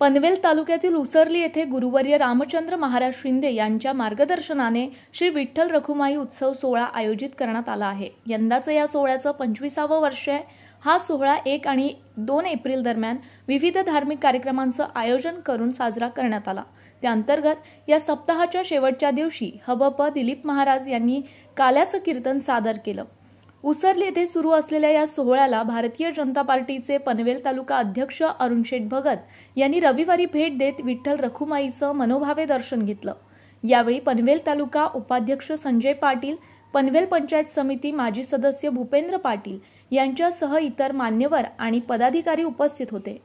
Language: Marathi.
पनवेल तालुक्यातील उसरली येथे गुरुवर्य रामचंद्र महाराज शिंदे यांच्या मार्गदर्शनाने श्री विठ्ठल रखुमाई उत्सव सोहळा आयोजित करण्यात आला आहे यंदाचं या सोहळ्याचं पंचवीसावं वर्ष आहे हा सोहळा एक आणि दोन एप्रिल दरम्यान विविध धार्मिक कार्यक्रमांचं आयोजन करून साजरा करण्यात आला त्याअंतर्गत या सप्ताहाच्या शेवटच्या दिवशी हबप दिलीप महाराज यांनी काल्याचं कीर्तन सादर केलं उसरले येथे सुरू असलेल्या या सोहळ्याला भारतीय जनता पार्टीचे पनवेल तालुका अध्यक्ष अरुण शेठ भगत यांनी रविवारी भेट देत विठ्ठल रखुमाईचं मनोभावे दर्शन घेतलं यावेळी पनवेल तालुका उपाध्यक्ष संजय पाटील पनवेल पंचायत समिती माजी सदस्य भूपेंद्र पाटील यांच्यासह इतर मान्यवर आणि पदाधिकारी उपस्थित होते